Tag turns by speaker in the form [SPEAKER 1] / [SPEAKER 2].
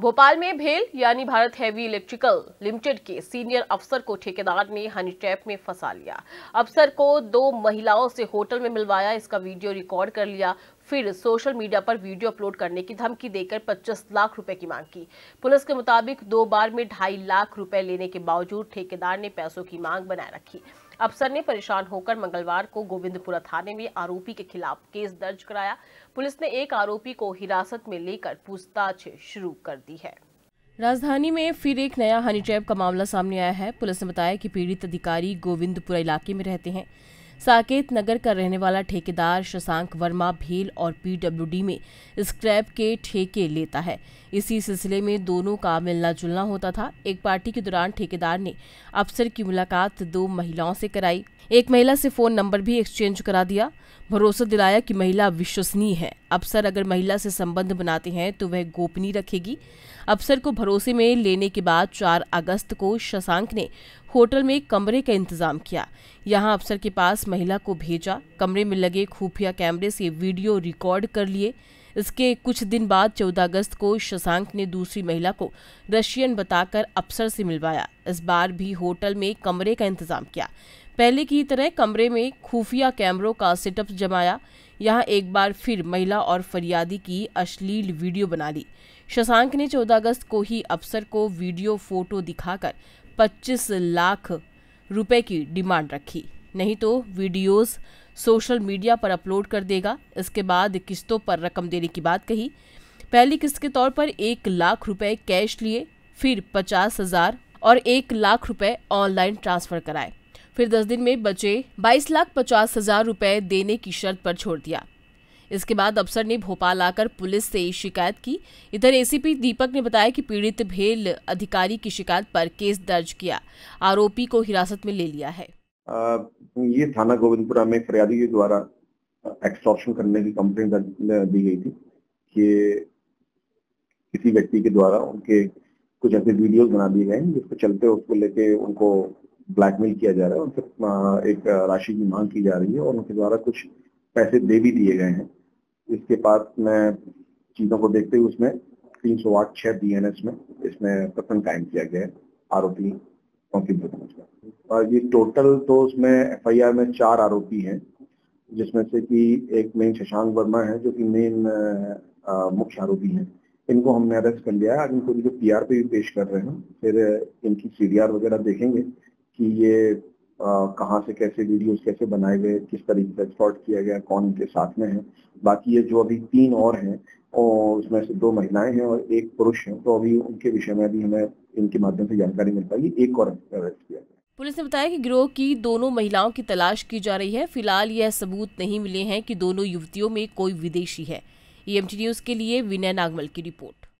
[SPEAKER 1] भोपाल में भेल यानी भारत हैवी इलेक्ट्रिकल लिमिटेड के सीनियर अफसर को ठेकेदार ने हनी ट्रैप में फंसा लिया अफसर को दो महिलाओं से होटल में मिलवाया इसका वीडियो रिकॉर्ड कर लिया फिर सोशल मीडिया पर वीडियो अपलोड करने की धमकी देकर 25 लाख रुपए की मांग की पुलिस के मुताबिक दो बार में ढाई लाख रुपए लेने के बावजूद ठेकेदार ने पैसों की मांग बनाए रखी अफसर ने परेशान होकर मंगलवार को गोविंदपुरा थाने में आरोपी के खिलाफ केस दर्ज कराया पुलिस ने एक आरोपी को हिरासत में लेकर पूछताछ शुरू कर दी है राजधानी में फिर एक नया हनी ट्रैप का मामला सामने आया है पुलिस ने बताया कि पीड़ित अधिकारी गोविंदपुरा इलाके में रहते हैं साकेत नगर का रहने वाला ठेकेदार शशांक वर्मा भेल और पीडब्ल्यूडी में स्क्रैप के ठेके लेता है इसी सिलसिले में दोनों का मिलना जुलना होता था एक पार्टी के दौरान ठेकेदार ने अफसर की मुलाकात दो महिलाओं से कराई एक महिला से फोन नंबर भी एक्सचेंज करा दिया भरोसा दिलाया कि महिला विश्वसनीय है अफसर अगर महिला से संबंध बनाते हैं तो वह गोपनीय रखेगी अफसर को भरोसे में लेने के बाद 4 अगस्त को शशांक ने होटल में कमरे का इंतजाम किया यहां अफसर के पास महिला को भेजा कमरे में लगे खुफिया कैमरे से वीडियो रिकॉर्ड कर लिए इसके कुछ दिन बाद 14 अगस्त को शशांक ने दूसरी महिला को रशियन बताकर अफसर से मिलवाया इस बार भी होटल में कमरे का इंतजाम किया पहले की तरह कमरे में खुफिया कैमरों का सेटअप जमाया यहां एक बार फिर महिला और फरियादी की अश्लील वीडियो बना ली शशांक ने 14 अगस्त को ही अफसर को वीडियो फोटो दिखाकर 25 लाख रुपए की डिमांड रखी नहीं तो वीडियोस सोशल मीडिया पर अपलोड कर देगा इसके बाद किस्तों पर रकम देने की बात कही पहली किस्त के तौर पर एक लाख रुपए कैश लिए फिर पचास हजार और एक लाख रुपए ऑनलाइन ट्रांसफर कराए फिर दस दिन में बचे बाईस लाख पचास हजार रुपए देने की शर्त पर छोड़ दिया इसके बाद अफसर ने भोपाल आकर पुलिस से शिकायत की इधर एसीपी दीपक ने बताया कि पीड़ित भेल अधिकारी की शिकायत पर केस दर्ज किया आरोपी को हिरासत में ले लिया है
[SPEAKER 2] आ, ये थाना गोविंदपुरा में फरियादी के द्वारा एक्सटॉर्शन करने की कंप्लेंट दी गई थी कि किसी व्यक्ति के द्वारा उनके कुछ ऐसे वीडियोस बना दिए गए जिसके चलते उसको लेके उनको ब्लैकमेल किया जा रहा है उनसे एक राशि की मांग की जा रही है और उनके द्वारा कुछ पैसे दे भी दिए गए हैं इसके बाद मैं चीज़ों को देखते हुए उसमें तीन सौ आठ छह बी एन एस में इसमें प्रकरण कायम किया गया है आरोपी चौकी ये टोटल तो उसमें एफ आई आर में चार आरोपी हैं जिसमें से कि एक मेन शशांक वर्मा है जो कि मेन मुख्य आरोपी है इनको हमने अरेस्ट कर लिया है इनको जो पी आर पे भी पेश कर रहे हैं फिर इनकी सी डी आर वगैरह देखेंगे कि ये कहाँ से कैसे वीडियोस कैसे बनाए गए किस तरीके से शॉर्ट किया गया कौन उनके साथ में है बाकी ये जो अभी तीन और हैं और उसमें से दो महिलाएं हैं और एक पुरुष है तो अभी उनके विषय में भी हमें इनके माध्यम से जानकारी मिल पाएगी एक और अरेस्ट किया गया
[SPEAKER 1] पुलिस ने बताया कि गिरोह की दोनों महिलाओं की तलाश की जा रही है फिलहाल यह सबूत नहीं मिले हैं कि दोनों युवतियों में कोई विदेशी है ईएमटी e न्यूज के लिए विनय नागमल की रिपोर्ट